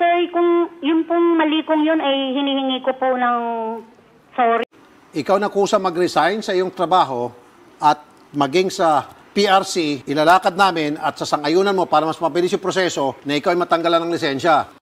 Sir, kung yung pong mali kong yun ay hinihingi ko po ng sorry. Ikaw na kusa mag-resign sa iyong trabaho at maging sa PRC, ilalakad namin at sasangayunan mo para mas mabilis yung proseso na ikaw ay matanggalan ng lisensya.